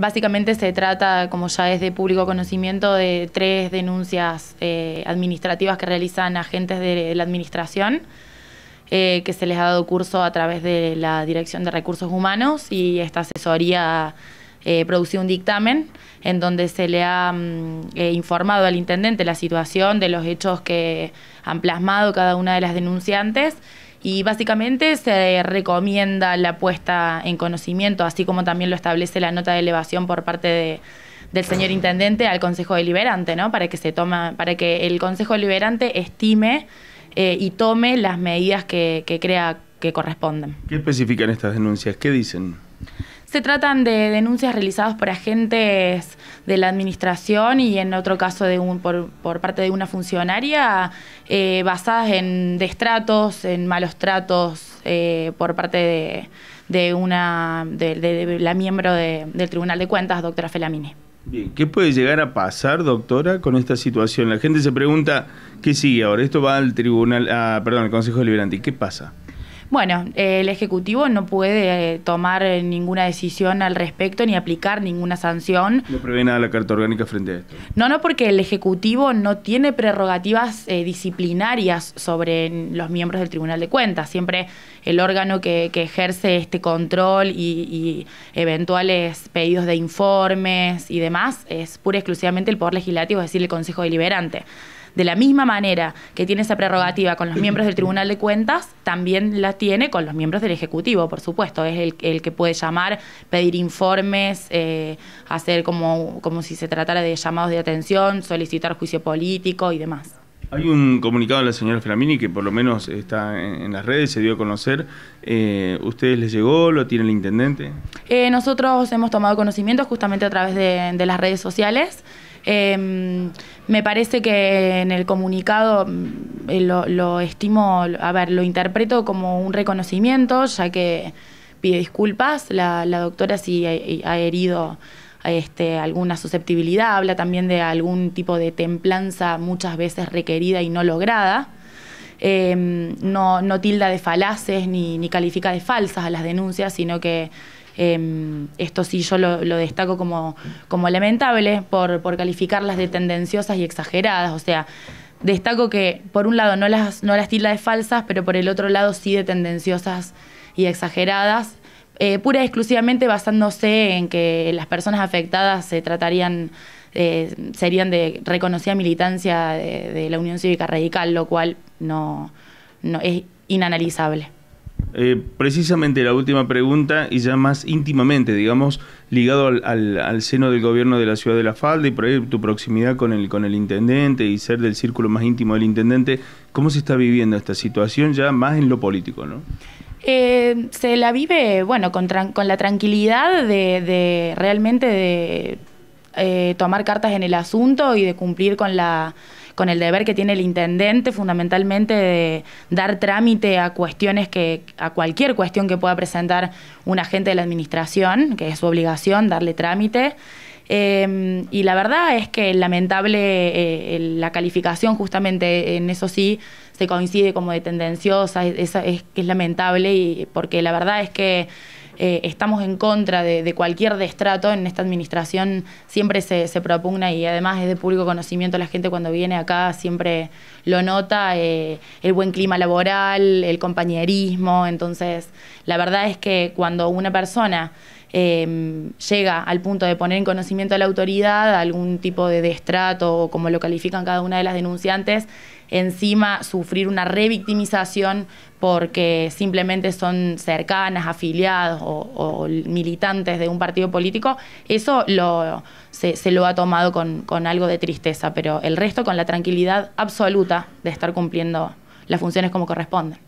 Básicamente se trata, como ya es de público conocimiento, de tres denuncias eh, administrativas que realizan agentes de la administración, eh, que se les ha dado curso a través de la Dirección de Recursos Humanos y esta asesoría eh, un dictamen en donde se le ha mm, eh, informado al intendente la situación de los hechos que han plasmado cada una de las denunciantes y básicamente se recomienda la puesta en conocimiento, así como también lo establece la nota de elevación por parte del señor intendente al Consejo Deliberante, ¿no? Para que se toma, para que el Consejo Deliberante estime eh, y tome las medidas que, que crea que corresponden. ¿Qué especifican estas denuncias? ¿Qué dicen? Se tratan de denuncias realizadas por agentes de la administración y en otro caso de por, parte de una funcionaria eh, basadas en destratos, en malos tratos eh, por parte de, una de, la miembro del Tribunal de Cuentas, doctora Felamini. Bien, ¿qué puede llegar a pasar, doctora, con esta situación? La gente se pregunta, ¿qué sigue ahora? Esto va al tribunal, ah, perdón, al Consejo Deliberante. ¿Qué pasa? Bueno, eh, el Ejecutivo no puede eh, tomar eh, ninguna decisión al respecto ni aplicar ninguna sanción. No prevé nada la Carta Orgánica frente a esto. No, no, porque el Ejecutivo no tiene prerrogativas disciplinarias sobre los miembros del Tribunal de Cuentas. Siempre el órgano que, ejerce este control y, y, eventuales pedidos de informes y demás es pura y exclusivamente el Poder Legislativo, es decir, el Consejo Deliberante. De la misma manera que tiene esa prerrogativa con los miembros del Tribunal de Cuentas, también la tiene con los miembros del Ejecutivo, por supuesto. Es el, que puede llamar, pedir informes, eh, hacer como, como si se tratara de llamados de atención, solicitar juicio político y demás. Hay un comunicado de la señora Flamini que por lo menos está en, las redes, se dio a conocer. Eh, ¿Ustedes les llegó? ¿Lo tiene el intendente? Eh, nosotros hemos tomado conocimiento justamente a través de, de las redes sociales. Em, me parece que en el comunicado mm, eh, lo, estimo, a ver, lo interpreto como un reconocimiento, ya que pide disculpas, la, doctora si eh, ha, herido este, alguna susceptibilidad, habla también de algún tipo de templanza muchas veces requerida y no lograda. Em, no, no tilda de falaces ni, ni califica de falsas a las denuncias, sino que Em, esto sí yo lo, destaco como, como lamentable por, por calificarlas de tendenciosas y exageradas. O sea, destaco que por un lado no las, no las tilda de falsas, pero por el otro lado sí de tendenciosas y exageradas. Eh, pura y exclusivamente basándose en que las personas afectadas se tratarían eh, serían de reconocida militancia de, la Unión Cívica Radical, lo cual no, no es inanalizable. Eh, precisamente la última pregunta y ya más íntimamente, digamos, ligado al, seno del gobierno de la ciudad de La Falda y por tu proximidad con el, con el intendente y ser del círculo más íntimo del intendente, ¿cómo se está viviendo esta situación ya más en lo político? ¿no? Eh, se la vive, bueno, con, con la tranquilidad de, realmente de eh, tomar cartas en el asunto y de cumplir con la con el deber que tiene el intendente fundamentalmente de dar trámite a cuestiones que, a cualquier cuestión que pueda presentar un agente de la administración, que es su obligación darle trámite. Em, y la verdad es que lamentable eh, la calificación, justamente en eso sí, se coincide como de tendenciosa, es, es, lamentable y, porque la verdad es que eh, estamos en contra de, cualquier destrato. En esta administración siempre se, se, propugna y además es de público conocimiento. La gente cuando viene acá siempre lo nota, eh, el buen clima laboral, el compañerismo. Entonces, la verdad es que cuando una persona... Em, llega al punto de poner en conocimiento a la autoridad algún tipo de destrato o como lo califican cada una de las denunciantes, encima sufrir una revictimización porque simplemente son cercanas, afiliados o, militantes de un partido político, eso se, lo ha tomado con, con, algo de tristeza, pero el resto con la tranquilidad absoluta de estar cumpliendo las funciones como corresponden.